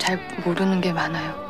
잘 모르는 게 많아요.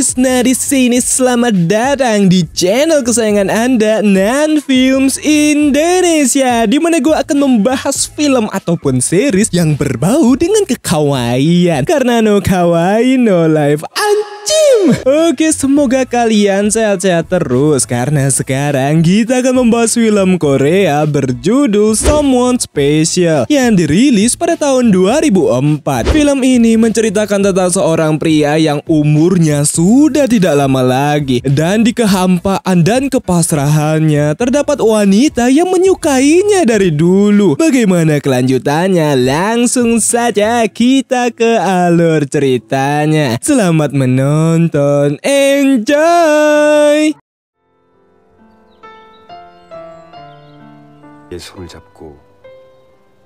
Krisna di sini. Selamat datang di channel kesayangan Anda, Nan Films Indonesia, di mana gue akan membahas film ataupun series yang berbau dengan kekawaian. Karena no kawaii no life. Anjim. Oke, semoga kalian sehat-sehat terus karena sekarang kita akan membahas film Korea berjudul Someone Special yang dirilis pada tahun 2004. Film ini menceritakan tentang seorang pria yang umurnya sudah sudah tidak lama lagi. Dan di kehampaan dan kepasrahannya terdapat wanita yang menyukainya dari dulu. Bagaimana kelanjutannya? Langsung saja kita ke alur ceritanya. Selamat menonton. Enjoy! 손을 ya, 잡고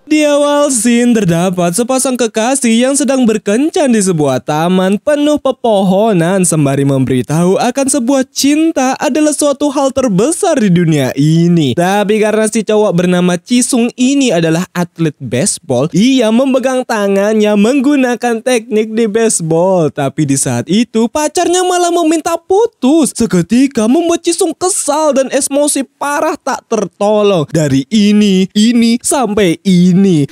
di awal scene terdapat sepasang kekasih yang sedang berkencan di sebuah taman penuh pepohonan sembari memberitahu akan sebuah cinta adalah suatu hal terbesar di dunia ini. Tapi karena si cowok bernama Cisung ini adalah atlet baseball, ia memegang tangannya menggunakan teknik di baseball. Tapi di saat itu pacarnya malah meminta putus. Seketika membuat Cisung kesal dan emosi parah tak tertolong. Dari ini, ini, sampai ini sini.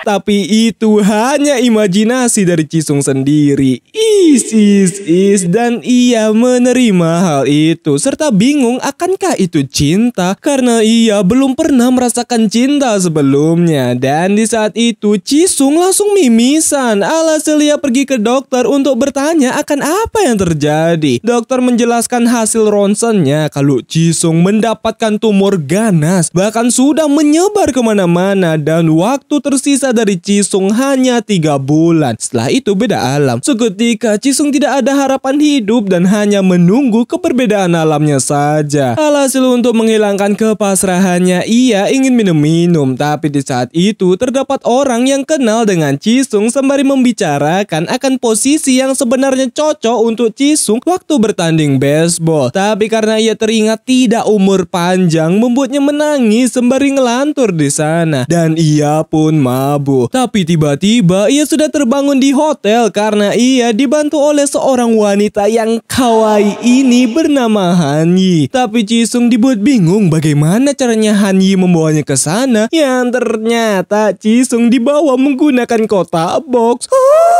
Tapi itu hanya imajinasi dari Cisung sendiri. Is, is, is, dan ia menerima hal itu serta bingung akankah itu cinta karena ia belum pernah merasakan cinta sebelumnya. Dan di saat itu Cisung langsung mimisan. ala selia pergi ke dokter untuk bertanya akan apa yang terjadi. Dokter menjelaskan hasil ronsennya kalau Cisung mendapatkan tumor ganas bahkan sudah menyebar kemana-mana dan waktu tersisa dari Cisung hanya tiga bulan. Setelah itu beda alam. Seketika jika Cisung tidak ada harapan hidup dan hanya menunggu perbedaan alamnya saja. Alhasil untuk menghilangkan kepasrahannya, ia ingin minum-minum. Tapi di saat itu terdapat orang yang kenal dengan Cisung sembari membicarakan akan posisi yang sebenarnya cocok untuk Cisung waktu bertanding baseball. Tapi karena ia teringat tidak umur panjang, membuatnya menangis sembari ngelantur di sana. Dan ia pun mabuk. Tapi tiba-tiba ia sudah terbangun di hotel karena ia di dibantu oleh seorang wanita yang kawaii ini bernama Hanyi. Tapi Jisung dibuat bingung bagaimana caranya Hanyi membawanya ke sana yang ternyata Jisung dibawa menggunakan kotak box. Oh!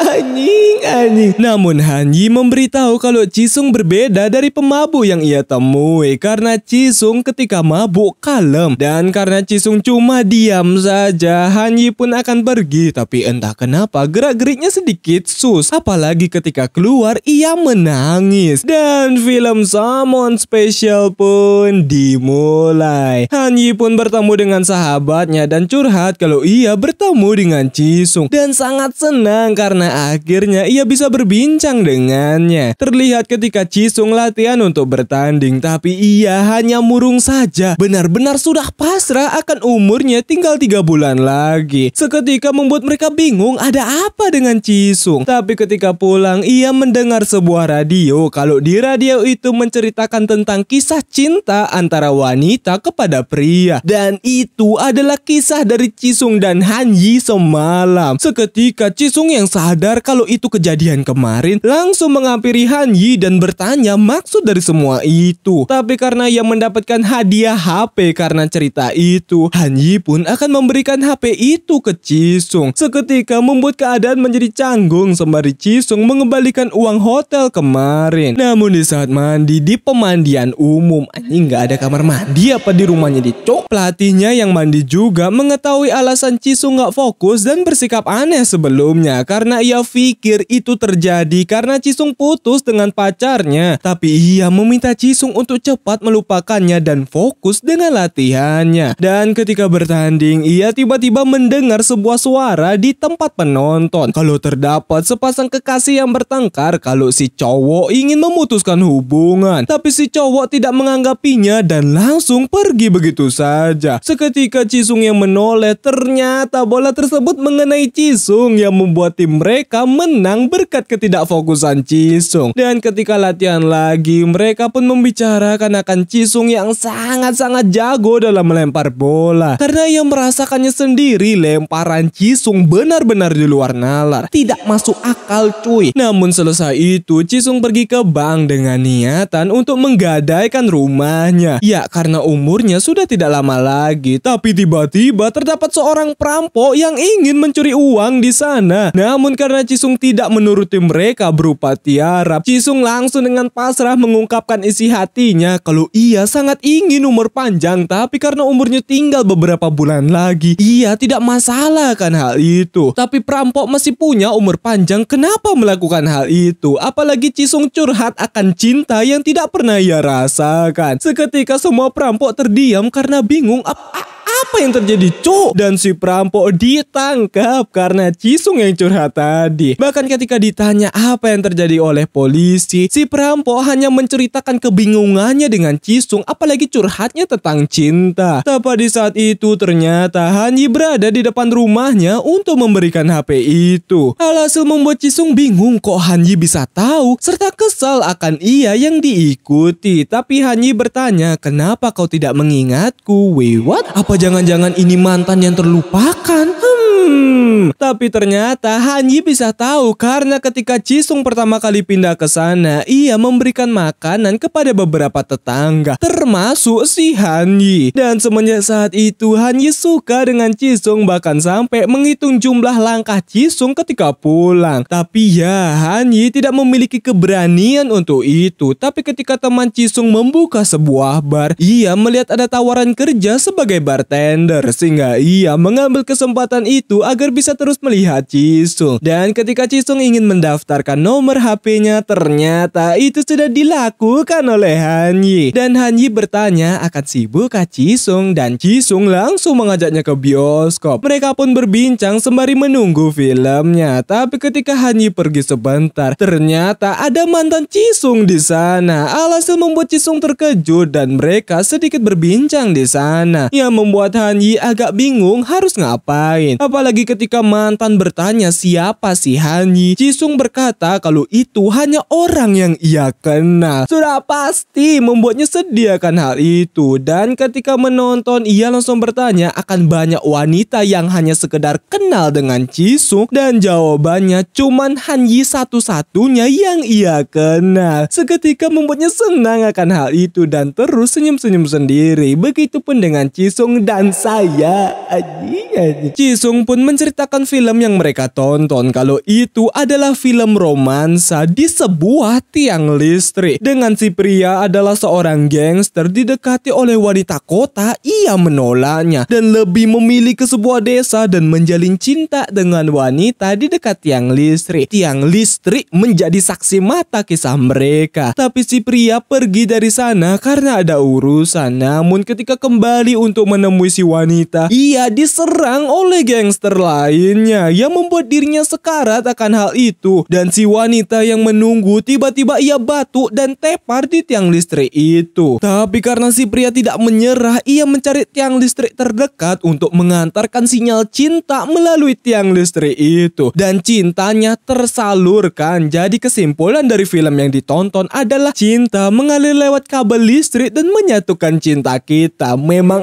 anjing, anjing. Namun Hanyi memberitahu kalau Cisung berbeda dari pemabuk yang ia temui karena Cisung ketika mabuk kalem dan karena Cisung cuma diam saja, Hanyi pun akan pergi. Tapi entah kenapa gerak-geriknya sedikit sus, apalagi ketika keluar ia menangis. Dan film Summon Special pun dimulai. Hanyi pun bertemu dengan sahabatnya dan curhat kalau ia bertemu dengan Cisung dan sangat senang karena karena akhirnya ia bisa berbincang dengannya. Terlihat ketika cisung latihan untuk bertanding tapi ia hanya murung saja. Benar-benar sudah pasrah akan umurnya tinggal tiga bulan lagi. Seketika membuat mereka bingung ada apa dengan cisung? Tapi ketika pulang ia mendengar sebuah radio kalau di radio itu menceritakan tentang kisah cinta antara wanita kepada pria. Dan itu adalah kisah dari cisung dan Hanyi semalam. Seketika cisung yang sadar sadar kalau itu kejadian kemarin, langsung menghampiri Han Yi dan bertanya maksud dari semua itu. Tapi karena ia mendapatkan hadiah HP karena cerita itu, Han Yi pun akan memberikan HP itu ke Chisung. Seketika membuat keadaan menjadi canggung sembari Chisung mengembalikan uang hotel kemarin. Namun di saat mandi di pemandian umum, anjing nggak ada kamar mandi apa di rumahnya di Cok. Pelatihnya yang mandi juga mengetahui alasan Chisung nggak fokus dan bersikap aneh sebelumnya karena ia pikir itu terjadi karena Cisung putus dengan pacarnya, tapi ia meminta Cisung untuk cepat melupakannya dan fokus dengan latihannya. Dan ketika bertanding, ia tiba-tiba mendengar sebuah suara di tempat penonton. Kalau terdapat sepasang kekasih yang bertengkar, kalau si cowok ingin memutuskan hubungan, tapi si cowok tidak menganggapinya dan langsung pergi begitu saja. Seketika Cisung yang menoleh, ternyata bola tersebut mengenai Cisung yang membuat tim Red mereka menang berkat ketidakfokusan Cisung. Dan ketika latihan lagi, mereka pun membicarakan akan Cisung yang sangat-sangat jago dalam melempar bola. Karena ia merasakannya sendiri lemparan Cisung benar-benar di luar nalar. Tidak masuk akal cuy. Namun selesai itu, Cisung pergi ke bank dengan niatan untuk menggadaikan rumahnya. Ya karena umurnya sudah tidak lama lagi. Tapi tiba-tiba terdapat seorang perampok yang ingin mencuri uang di sana. Namun karena Cisung tidak menuruti mereka berupa tiara, Cisung langsung dengan pasrah mengungkapkan isi hatinya kalau ia sangat ingin umur panjang tapi karena umurnya tinggal beberapa bulan lagi, ia tidak masalah kan hal itu. Tapi perampok masih punya umur panjang, kenapa melakukan hal itu? Apalagi Cisung curhat akan cinta yang tidak pernah ia rasakan. Seketika semua perampok terdiam karena bingung apa apa yang terjadi? cu? dan si perampok ditangkap karena Cisung yang curhat tadi. Bahkan ketika ditanya apa yang terjadi oleh polisi, si perampok hanya menceritakan kebingungannya dengan Cisung apalagi curhatnya tentang cinta. Tapi di saat itu ternyata Hanyi berada di depan rumahnya untuk memberikan HP itu. Alhasil membuat Cisung bingung kok Hanyi bisa tahu serta kesal akan ia yang diikuti. Tapi Hanyi bertanya, "Kenapa kau tidak mengingatku? Wait, Apa jangan jangan-jangan ini mantan yang terlupakan? Hmm. Tapi ternyata Han Yi bisa tahu karena ketika cisung pertama kali pindah ke sana, ia memberikan makanan kepada beberapa tetangga, termasuk si Han Yi. Dan semenjak saat itu, Han Yi suka dengan cisung bahkan sampai menghitung jumlah langkah cisung ketika pulang. Tapi ya, Han Yi tidak memiliki keberanian untuk itu. Tapi ketika teman cisung membuka sebuah bar, ia melihat ada tawaran kerja sebagai bartender Ender sehingga ia mengambil kesempatan itu agar bisa terus melihat Cisung Dan ketika Cisung ingin mendaftarkan nomor HP-nya ternyata itu sudah dilakukan oleh Han Yi. Dan Han bertanya akan sibuk kah Cisung dan Cisung langsung mengajaknya ke bioskop. Mereka pun berbincang sembari menunggu filmnya. Tapi ketika Han pergi sebentar ternyata ada mantan Cisung di sana. Alhasil membuat Cisung terkejut dan mereka sedikit berbincang di sana yang membuat membuat Hanyi agak bingung harus ngapain. Apalagi ketika mantan bertanya siapa sih Hanyi, Jisung berkata kalau itu hanya orang yang ia kenal. Sudah pasti membuatnya sediakan hal itu. Dan ketika menonton ia langsung bertanya akan banyak wanita yang hanya sekedar kenal dengan Jisung dan jawabannya cuman Hanyi satu-satunya yang ia kenal. Seketika membuatnya senang akan hal itu dan terus senyum-senyum sendiri. Begitupun dengan Jisung dan dan saya anjing anjing. Jisung pun menceritakan film yang mereka tonton kalau itu adalah film romansa di sebuah tiang listrik. Dengan si pria adalah seorang gangster didekati oleh wanita kota, ia menolaknya dan lebih memilih ke sebuah desa dan menjalin cinta dengan wanita di dekat tiang listrik. Tiang listrik menjadi saksi mata kisah mereka. Tapi si pria pergi dari sana karena ada urusan. Namun ketika kembali untuk menemui menemui si wanita, ia diserang oleh gangster lainnya yang membuat dirinya sekarat akan hal itu. Dan si wanita yang menunggu tiba-tiba ia batuk dan tepar di tiang listrik itu. Tapi karena si pria tidak menyerah, ia mencari tiang listrik terdekat untuk mengantarkan sinyal cinta melalui tiang listrik itu. Dan cintanya tersalurkan. Jadi kesimpulan dari film yang ditonton adalah cinta mengalir lewat kabel listrik dan menyatukan cinta kita. Memang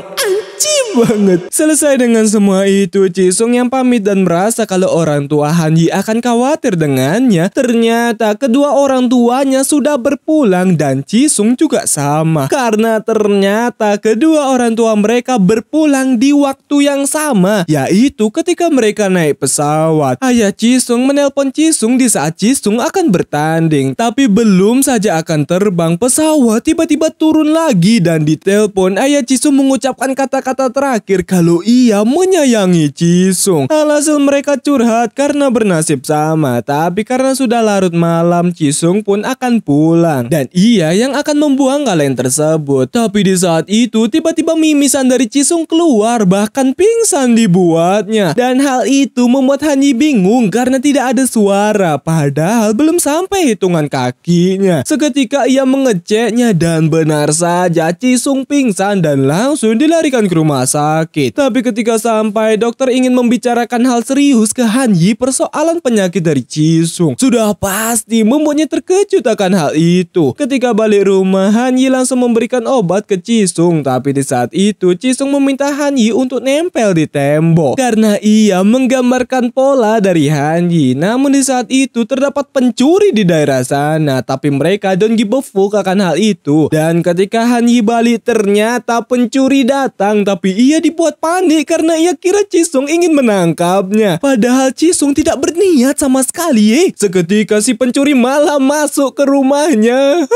banget. Selesai dengan semua itu, Cisung yang pamit dan merasa kalau orang tua Han Yi akan khawatir dengannya. Ternyata kedua orang tuanya sudah berpulang dan Cisung juga sama. Karena ternyata kedua orang tua mereka berpulang di waktu yang sama, yaitu ketika mereka naik pesawat. Ayah Cisung menelpon Cisung di saat Cisung akan bertanding, tapi belum saja akan terbang pesawat tiba-tiba turun lagi dan ditelepon ayah Cisung mengucapkan kata-kata terakhir kalau ia menyayangi cisung, Alhasil mereka curhat karena bernasib sama, tapi karena sudah larut malam cisung pun akan pulang. Dan ia yang akan membuang kaleng tersebut. Tapi di saat itu tiba-tiba mimisan dari cisung keluar bahkan pingsan dibuatnya. Dan hal itu membuat Hanyi bingung karena tidak ada suara padahal belum sampai hitungan kakinya. Seketika ia mengeceknya dan benar saja cisung pingsan dan langsung dilarikan ke rumah sakit. Tapi ketika sampai, dokter ingin membicarakan hal serius ke Han Yi persoalan penyakit dari cisung Sudah pasti membuatnya terkejut akan hal itu. Ketika balik rumah, Han Yi langsung memberikan obat ke cisung. Tapi di saat itu, cisung meminta Han Yi untuk nempel di tembok. Karena ia menggambarkan pola dari Han Yi. Namun di saat itu, terdapat pencuri di daerah sana. Tapi mereka don't give a fuck akan hal itu. Dan ketika Han Yi balik, ternyata pencuri datang. Tapi ia dibuat panik karena ia kira Cisung ingin menangkapnya. Padahal Cisung tidak berniat sama sekali. Eh. Seketika si pencuri malah masuk ke rumahnya.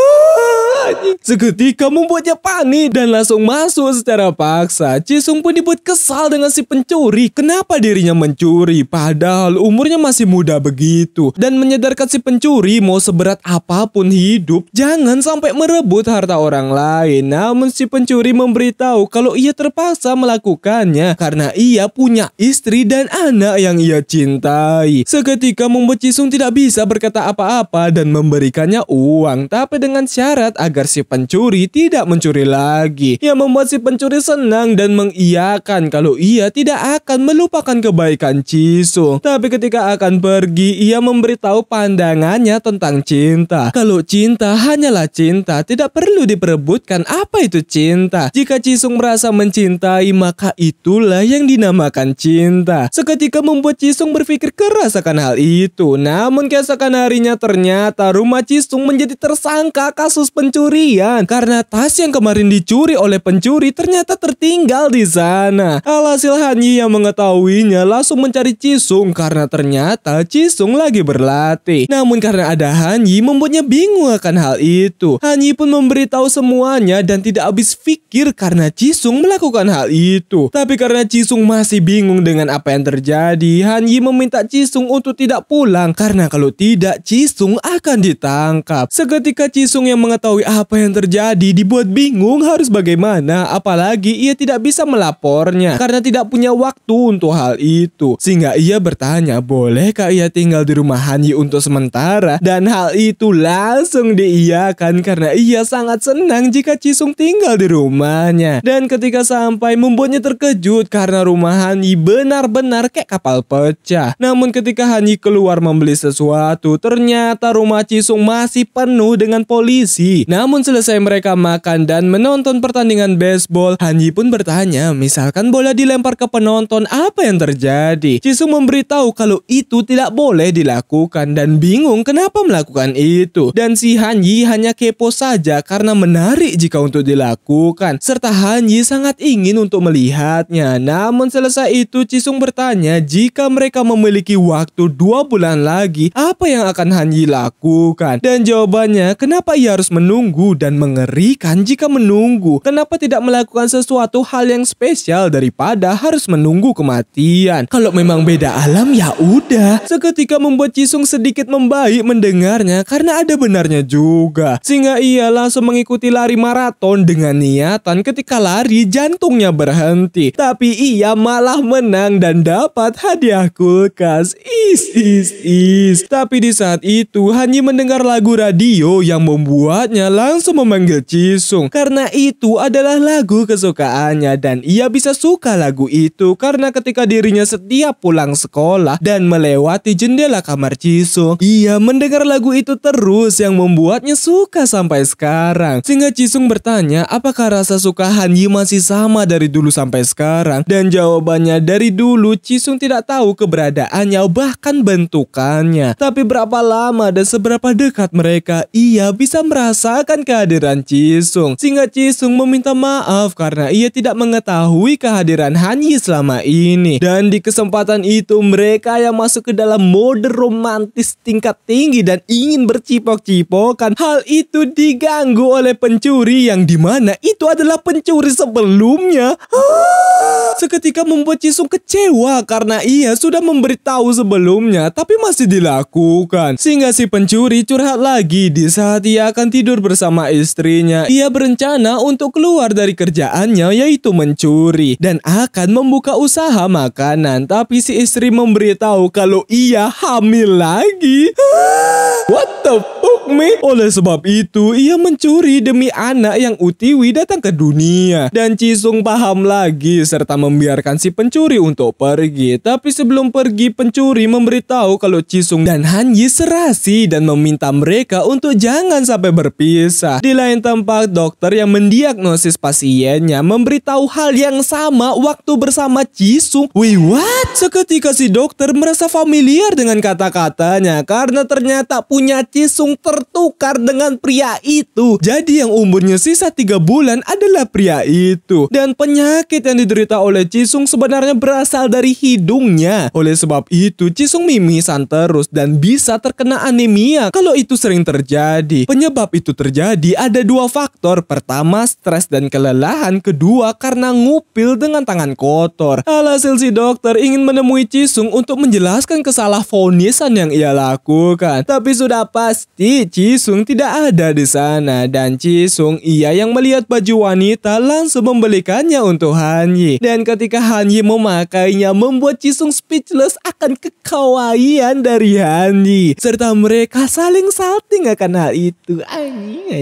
Seketika membuatnya panik dan langsung masuk secara paksa. Cisung pun dibuat kesal dengan si pencuri. Kenapa dirinya mencuri? Padahal umurnya masih muda begitu. Dan menyadarkan si pencuri mau seberat apapun hidup, jangan sampai merebut harta orang lain. Namun si pencuri memberitahu kalau ia terpaksa melakukannya karena ia punya istri dan anak yang ia cintai. Seketika membuat cisung tidak bisa berkata apa-apa dan memberikannya uang, tapi dengan syarat agar si pencuri tidak mencuri lagi. Ia membuat si pencuri senang dan mengiyakan kalau ia tidak akan melupakan kebaikan cisung. Tapi ketika akan pergi, ia memberitahu pandangannya tentang cinta. Kalau cinta hanyalah cinta, tidak perlu diperebutkan apa itu cinta. Jika cisung merasa mencintai maka itulah yang dinamakan cinta. Seketika membuat Cisung berpikir keras akan hal itu. Namun keesokan harinya ternyata rumah Cisung menjadi tersangka kasus pencurian. Karena tas yang kemarin dicuri oleh pencuri ternyata tertinggal di sana. Alhasil Hanyi yang mengetahuinya langsung mencari Cisung karena ternyata Cisung lagi berlatih. Namun karena ada Hanyi membuatnya bingung akan hal itu. Hanyi pun memberitahu semuanya dan tidak habis pikir karena Cisung melakukan hal itu. Tapi karena Cisung masih bingung dengan apa yang terjadi, Han Yi meminta Cisung untuk tidak pulang karena kalau tidak Cisung akan ditangkap. Seketika Cisung yang mengetahui apa yang terjadi dibuat bingung harus bagaimana apalagi ia tidak bisa melapornya karena tidak punya waktu untuk hal itu. Sehingga ia bertanya bolehkah ia tinggal di rumah Han Yi untuk sementara dan hal itu langsung diiyakan karena ia sangat senang jika Cisung tinggal di rumahnya. Dan ketika sampai membuatnya terkejut karena rumah Hani benar-benar kayak kapal pecah. Namun ketika Hani keluar membeli sesuatu, ternyata rumah Cisung masih penuh dengan polisi. Namun selesai mereka makan dan menonton pertandingan baseball, Hani pun bertanya, misalkan bola dilempar ke penonton, apa yang terjadi? Cisung memberitahu kalau itu tidak boleh dilakukan dan bingung kenapa melakukan itu. Dan si Hanyi hanya kepo saja karena menarik jika untuk dilakukan. Serta Hanyi sangat ingin untuk melihatnya. Namun selesai itu Cisung bertanya jika mereka memiliki waktu dua bulan lagi apa yang akan Hanji lakukan. Dan jawabannya kenapa ia harus menunggu dan mengerikan jika menunggu. Kenapa tidak melakukan sesuatu hal yang spesial daripada harus menunggu kematian. Kalau memang beda alam ya udah. Seketika membuat Cisung sedikit membaik mendengarnya karena ada benarnya juga. Sehingga ia langsung mengikuti lari maraton dengan niatan ketika lari jantungnya berhenti. Tapi ia malah menang dan dapat hadiah kulkas. Is, is, is. Tapi di saat itu, Hanyi mendengar lagu radio yang membuatnya langsung memanggil Cisung Karena itu adalah lagu kesukaannya dan ia bisa suka lagu itu karena ketika dirinya setiap pulang sekolah dan melewati jendela kamar Cisung, ia mendengar lagu itu terus yang membuatnya suka sampai sekarang. Sehingga Cisung bertanya apakah rasa suka Hanyi masih sama dari dari dulu sampai sekarang dan jawabannya dari dulu Cisung tidak tahu keberadaannya bahkan bentukannya. Tapi berapa lama dan seberapa dekat mereka ia bisa merasakan kehadiran Cisung. Sehingga Cisung meminta maaf karena ia tidak mengetahui kehadiran Hanyi selama ini. Dan di kesempatan itu mereka yang masuk ke dalam mode romantis tingkat tinggi dan ingin bercipok-cipokan. Hal itu diganggu oleh pencuri yang dimana itu adalah pencuri sebelumnya. Ah, seketika membuat Jisung kecewa karena ia sudah memberitahu sebelumnya tapi masih dilakukan. Sehingga si pencuri curhat lagi di saat ia akan tidur bersama istrinya. Ia berencana untuk keluar dari kerjaannya yaitu mencuri dan akan membuka usaha makanan. Tapi si istri memberitahu kalau ia hamil lagi. Ah, what the Lakmi. Oleh sebab itu, ia mencuri demi anak yang Utiwi datang ke dunia. Dan Cisung paham lagi serta membiarkan si pencuri untuk pergi. Tapi sebelum pergi, pencuri memberitahu kalau Cisung dan hanji serasi dan meminta mereka untuk jangan sampai berpisah. Di lain tempat, dokter yang mendiagnosis pasiennya memberitahu hal yang sama waktu bersama Cisung. Wait, what? Seketika si dokter merasa familiar dengan kata-katanya karena ternyata punya Cisung ter tertukar dengan pria itu. Jadi yang umurnya sisa 3 bulan adalah pria itu. Dan penyakit yang diderita oleh Cisung sebenarnya berasal dari hidungnya. Oleh sebab itu, Cisung mimisan terus dan bisa terkena anemia kalau itu sering terjadi. Penyebab itu terjadi ada dua faktor. Pertama, stres dan kelelahan. Kedua, karena ngupil dengan tangan kotor. Alhasil si dokter ingin menemui Cisung untuk menjelaskan kesalahan fonisan yang ia lakukan. Tapi sudah pasti Cisung tidak ada di sana dan Cisung ia yang melihat baju wanita langsung membelikannya untuk Hanyi. Dan ketika Hanyi memakainya membuat Cisung speechless akan kekawaian dari Hanyi. Serta mereka saling salting akan hal itu.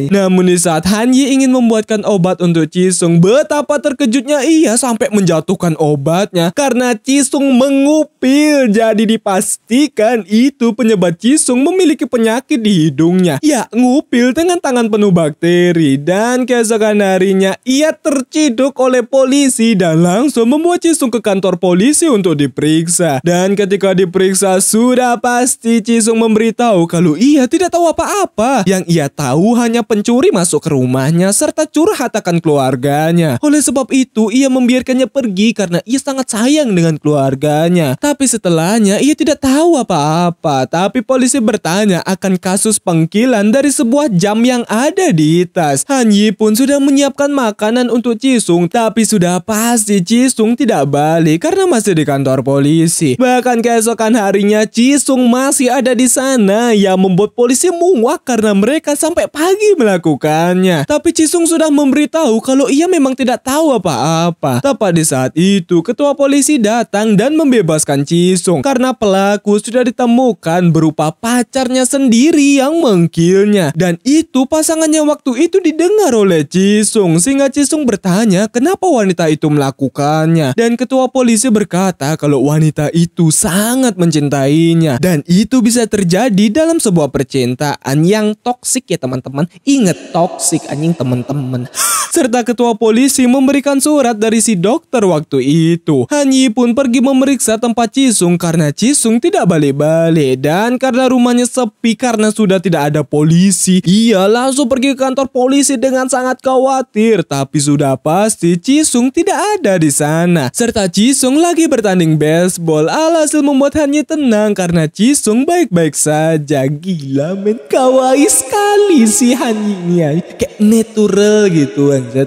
Namun di saat Hanyi ingin membuatkan obat untuk Cisung betapa terkejutnya ia sampai menjatuhkan obatnya karena Cisung mengupil. Jadi dipastikan itu penyebab Cisung memiliki penyakit di hidung hidungnya. Ya, ngupil dengan tangan penuh bakteri dan keesokan harinya ia terciduk oleh polisi dan langsung membuat Cisung ke kantor polisi untuk diperiksa. Dan ketika diperiksa sudah pasti Cisung memberitahu kalau ia tidak tahu apa-apa. Yang ia tahu hanya pencuri masuk ke rumahnya serta curhat akan keluarganya. Oleh sebab itu ia membiarkannya pergi karena ia sangat sayang dengan keluarganya. Tapi setelahnya ia tidak tahu apa-apa. Tapi polisi bertanya akan kasus peng cangkilan dari sebuah jam yang ada di tas. Han Yi pun sudah menyiapkan makanan untuk Cisung, tapi sudah pasti Cisung tidak balik karena masih di kantor polisi. Bahkan keesokan harinya Cisung masih ada di sana yang membuat polisi muak karena mereka sampai pagi melakukannya. Tapi Cisung sudah memberitahu kalau ia memang tidak tahu apa-apa. Tepat di saat itu, ketua polisi datang dan membebaskan Cisung karena pelaku sudah ditemukan berupa pacarnya sendiri yang mengkilnya. Dan itu pasangannya waktu itu didengar oleh Cisung. Sehingga Cisung bertanya kenapa wanita itu melakukannya. Dan ketua polisi berkata kalau wanita itu sangat mencintainya. Dan itu bisa terjadi dalam sebuah percintaan yang toksik ya teman-teman. Ingat toksik anjing teman-teman. Serta ketua polisi memberikan surat dari si dokter waktu itu. Hanyi pun pergi memeriksa tempat Cisung karena Cisung tidak balik-balik. Dan karena rumahnya sepi karena sudah tidak tidak ada polisi. Ia langsung pergi ke kantor polisi dengan sangat khawatir, tapi sudah pasti Cisung tidak ada di sana. Serta Cisung lagi bertanding baseball, alhasil membuat Hanyi tenang karena Cisung baik-baik saja. Gila men, kawaii sekali si Hanye ya. kayak natural gitu anjir.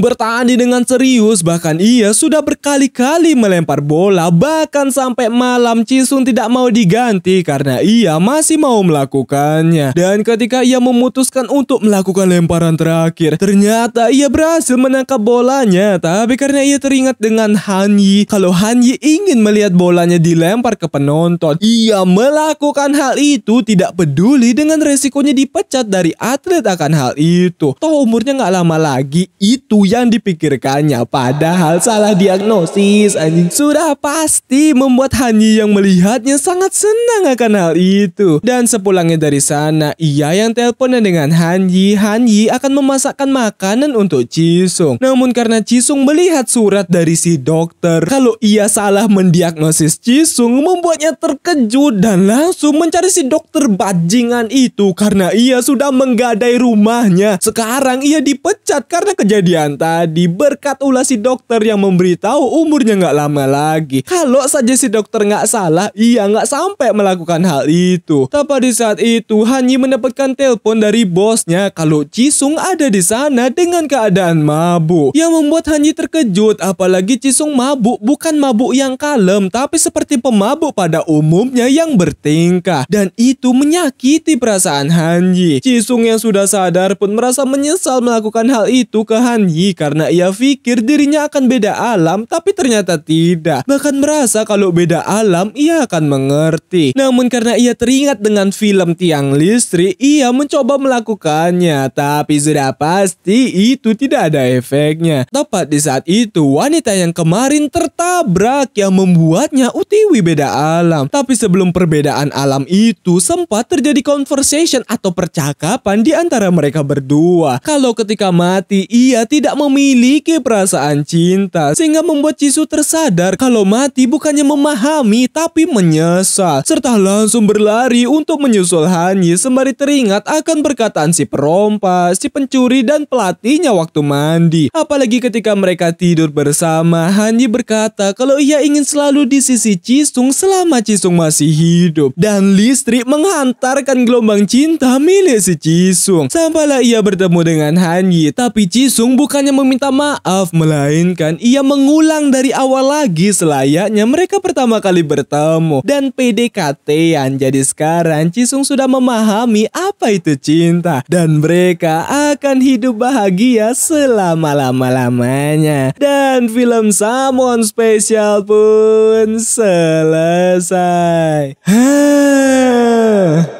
bertanding dengan serius, bahkan ia sudah berkali-kali melempar bola, bahkan sampai malam Cisung tidak mau diganti karena ia masih mau melakukannya. Dan ketika ia memutuskan untuk melakukan lemparan terakhir, ternyata ia berhasil menangkap bolanya. Tapi karena ia teringat dengan Han Yi, kalau Han Yi ingin melihat bolanya dilempar ke penonton, ia melakukan hal itu tidak peduli dengan resikonya dipecat dari atlet akan hal itu. Toh umurnya nggak lama lagi, itu yang dipikirkannya. Padahal salah diagnosis anjing. Sudah pasti membuat Han Yi yang melihatnya sangat senang akan hal itu. Dan sepulangnya dari sana, karena ia yang teleponan dengan Hanji. Hanji akan memasakkan makanan untuk Jisung. Namun karena Jisung melihat surat dari si dokter, kalau ia salah mendiagnosis Jisung membuatnya terkejut dan langsung mencari si dokter bajingan itu karena ia sudah menggadai rumahnya. Sekarang ia dipecat karena kejadian tadi berkat ulah si dokter yang memberitahu umurnya nggak lama lagi. Kalau saja si dokter nggak salah, ia nggak sampai melakukan hal itu. Tapi di saat itu, Han Sanyi mendapatkan telepon dari bosnya kalau Cisung ada di sana dengan keadaan mabuk. Yang membuat Hanyi terkejut apalagi Cisung mabuk bukan mabuk yang kalem tapi seperti pemabuk pada umumnya yang bertingkah dan itu menyakiti perasaan Hanyi. Cisung yang sudah sadar pun merasa menyesal melakukan hal itu ke Hanyi karena ia pikir dirinya akan beda alam tapi ternyata tidak. Bahkan merasa kalau beda alam ia akan mengerti. Namun karena ia teringat dengan film Tiang Li istri, ia mencoba melakukannya, tapi sudah pasti itu tidak ada efeknya. Tepat di saat itu, wanita yang kemarin tertabrak yang membuatnya utiwi beda alam. Tapi sebelum perbedaan alam itu, sempat terjadi conversation atau percakapan di antara mereka berdua. Kalau ketika mati, ia tidak memiliki perasaan cinta, sehingga membuat Jisoo tersadar kalau mati bukannya memahami, tapi menyesal, serta langsung berlari untuk menyusul Hanyi sembari teringat akan perkataan si perompas, si pencuri dan pelatihnya waktu mandi. Apalagi ketika mereka tidur bersama, Hanji berkata kalau ia ingin selalu di sisi Cisung selama Cisung masih hidup. Dan listrik menghantarkan gelombang cinta milik si Cisung. Sampailah ia bertemu dengan Hanji, tapi Cisung bukannya meminta maaf, melainkan ia mengulang dari awal lagi selayaknya mereka pertama kali bertemu dan PDKT-an. Jadi sekarang Cisung sudah memahami memahami apa itu cinta dan mereka akan hidup bahagia selama lama-lamanya. Dan film Samon Special pun selesai. Hah.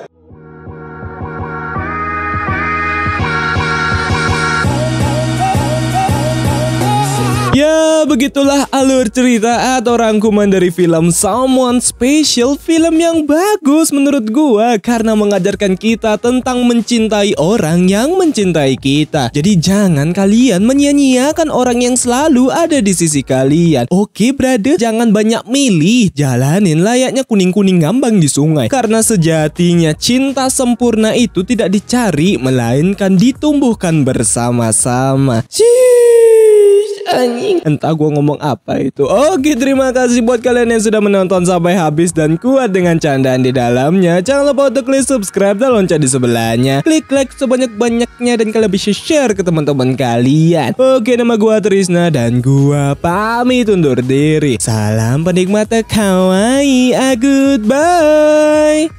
begitulah alur cerita atau rangkuman dari film Someone Special, film yang bagus menurut gua karena mengajarkan kita tentang mencintai orang yang mencintai kita. Jadi jangan kalian menyia-nyiakan orang yang selalu ada di sisi kalian. Oke, brother, jangan banyak milih, jalanin layaknya kuning-kuning ngambang di sungai. Karena sejatinya cinta sempurna itu tidak dicari melainkan ditumbuhkan bersama-sama. Anjing. Entah gue ngomong apa itu Oke terima kasih buat kalian yang sudah menonton sampai habis dan kuat dengan candaan di dalamnya Jangan lupa untuk klik subscribe dan lonceng di sebelahnya Klik like sebanyak-banyaknya dan kalian bisa share ke teman-teman kalian Oke nama gua Trisna dan gua pamit undur diri Salam penikmat kawaii, ah, goodbye